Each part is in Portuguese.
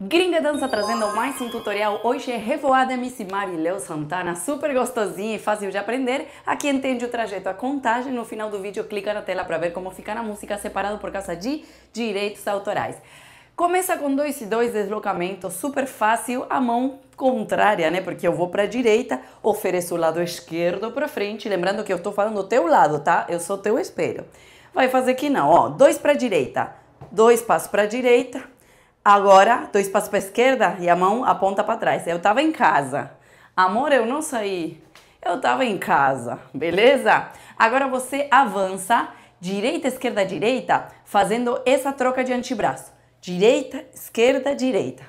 Gringa Dança trazendo mais um tutorial. Hoje é revoada Miss Marileu Santana, super gostosinha e fácil de aprender. Aqui entende o trajeto, a contagem. No final do vídeo, clica na tela para ver como ficar a música separado por causa de direitos autorais. Começa com dois e dois deslocamento, super fácil, a mão contrária, né? Porque eu vou para a direita, ofereço o lado esquerdo para frente. Lembrando que eu estou falando do teu lado, tá? Eu sou teu espelho. Vai fazer que não, ó. Dois para a direita, dois passos para a direita Agora, dois passos para a esquerda e a mão aponta para trás. Eu estava em casa. Amor, eu não saí. Eu estava em casa, beleza? Agora você avança direita, esquerda, direita, fazendo essa troca de antebraço. Direita, esquerda, direita.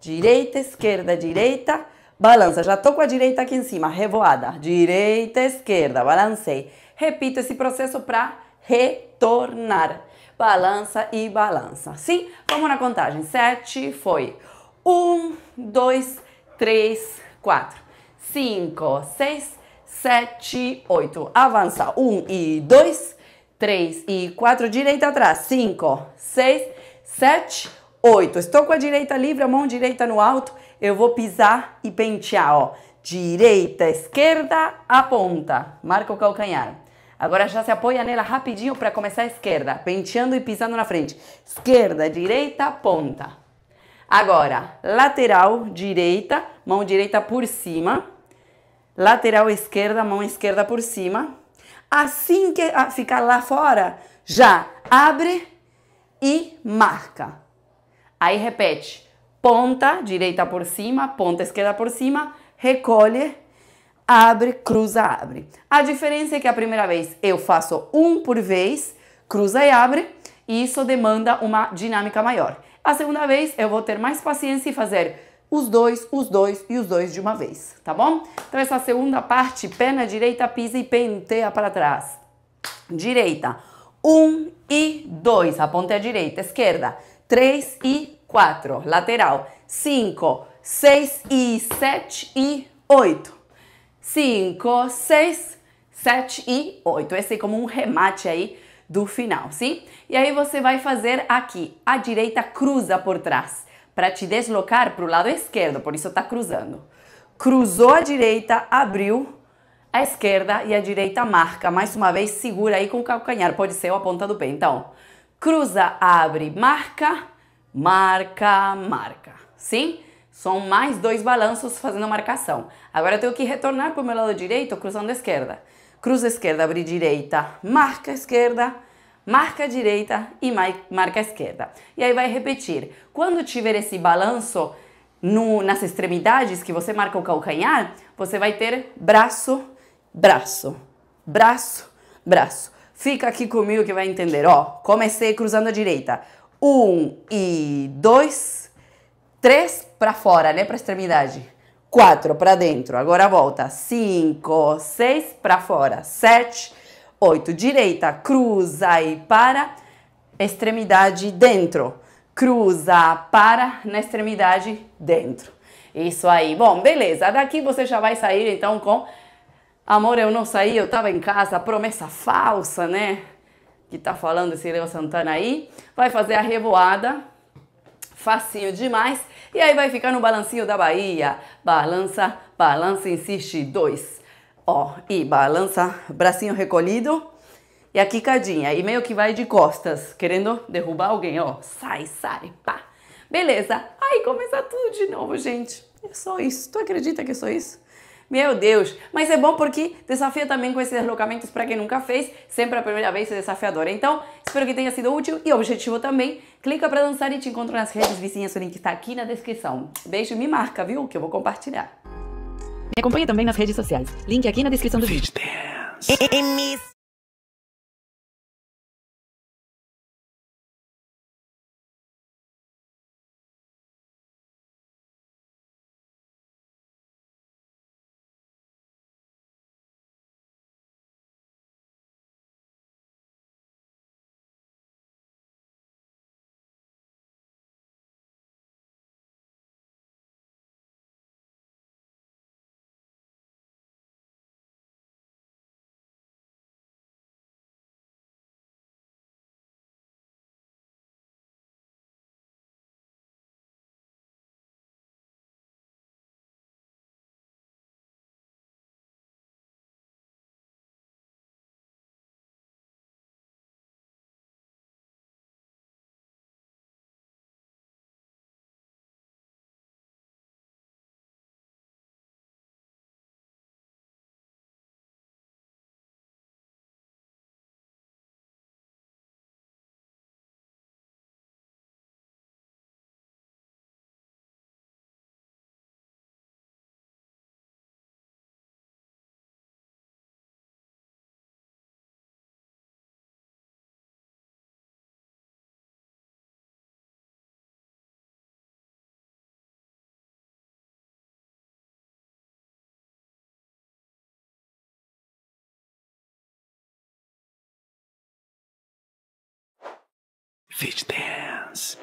Direita, esquerda, direita. Balança. Já estou com a direita aqui em cima, revoada. Direita, esquerda, balancei. Repito esse processo para retornar balança e balança. Sim? Vamos na contagem. Sete foi um, dois, três, quatro, cinco, seis, sete, oito. Avança. Um e dois, três e quatro. Direita atrás. Cinco, seis, sete, oito. Estou com a direita livre, a mão direita no alto. Eu vou pisar e pentear, ó. Direita, esquerda, aponta. Marca o calcanhar. Agora já se apoia nela rapidinho para começar a esquerda, penteando e pisando na frente. Esquerda, direita, ponta. Agora, lateral direita, mão direita por cima. Lateral esquerda, mão esquerda por cima. Assim que ah, ficar lá fora, já abre e marca. Aí repete: ponta direita por cima, ponta esquerda por cima, recolhe abre, cruza, abre. A diferença é que a primeira vez eu faço um por vez, cruza e abre, e isso demanda uma dinâmica maior. A segunda vez eu vou ter mais paciência e fazer os dois, os dois e os dois de uma vez, tá bom? Então essa segunda parte, perna direita, pisa e penteia para trás. Direita, um e dois, aponte a direita, esquerda, três e quatro, lateral, cinco, seis e sete e oito. 5, 6, 7 e 8. Esse é como um remate aí do final, sim? E aí você vai fazer aqui, a direita cruza por trás, para te deslocar para o lado esquerdo, por isso está cruzando. Cruzou a direita, abriu a esquerda e a direita marca. Mais uma vez, segura aí com o calcanhar, pode ser a ponta do pé. Então, cruza, abre, marca, marca, marca, sim? São mais dois balanços fazendo a marcação. Agora eu tenho que retornar para o meu lado direito cruzando a esquerda. Cruza a esquerda, abre direita, marca a esquerda, marca a direita e marca a esquerda. E aí vai repetir. Quando tiver esse balanço no, nas extremidades que você marca o calcanhar, você vai ter braço, braço, braço, braço. Fica aqui comigo que vai entender. Ó, comecei cruzando a direita. Um e dois, Três para fora, né? Para extremidade. Quatro para dentro. Agora volta. Cinco, seis para fora. Sete, oito. Direita, cruza e para extremidade dentro. Cruza, para na extremidade dentro. Isso aí. Bom, beleza. Daqui você já vai sair então com Amor, eu não saí, eu tava em casa, promessa falsa, né? Que tá falando esse Leo Santana aí. Vai fazer a revoada facinho demais. E aí vai ficar no balancinho da Bahia. Balança, balança, insiste, dois. Ó, e balança, bracinho recolhido. E a quicadinha, e meio que vai de costas, querendo derrubar alguém, ó. Sai, sai, pá. Beleza. Aí começa tudo de novo, gente. É só isso. Tu acredita que é só isso? Meu Deus! Mas é bom porque desafia também com esses deslocamentos para quem nunca fez. Sempre a primeira vez é desafiador. Então, Espero que tenha sido útil e objetivo também. Clica para dançar e te encontro nas redes vizinhas, o link está aqui na descrição. Beijo e me marca, viu? Que eu vou compartilhar. Me acompanha também nas redes sociais. Link aqui na descrição do vídeo. Fish dance.